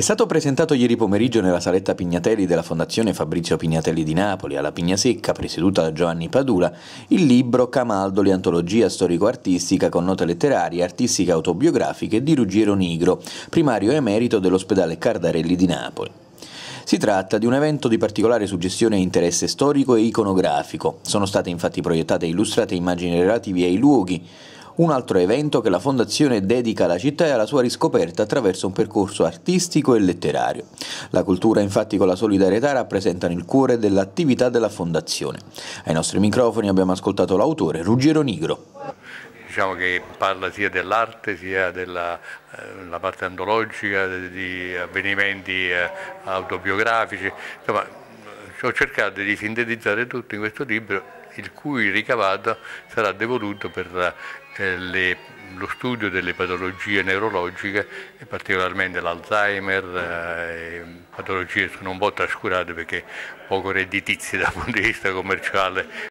È stato presentato ieri pomeriggio nella saletta Pignatelli della Fondazione Fabrizio Pignatelli di Napoli, alla Pignasecca, presieduta da Giovanni Padula, il libro Camaldoli, antologia storico-artistica con note letterarie, artistiche autobiografiche di Ruggiero Nigro, primario emerito dell'ospedale Cardarelli di Napoli. Si tratta di un evento di particolare suggestione e interesse storico e iconografico. Sono state infatti proiettate e illustrate immagini relativi ai luoghi, un altro evento che la Fondazione dedica alla città e alla sua riscoperta attraverso un percorso artistico e letterario. La cultura infatti con la solidarietà rappresentano il cuore dell'attività della Fondazione. Ai nostri microfoni abbiamo ascoltato l'autore Ruggero Nigro diciamo che parla sia dell'arte sia della eh, parte antologica, di, di avvenimenti eh, autobiografici, insomma ho cercato di sintetizzare tutto in questo libro il cui ricavato sarà devoluto per eh, le, lo studio delle patologie neurologiche e particolarmente l'Alzheimer, eh, patologie sono un po' trascurate perché poco redditizie dal punto di vista commerciale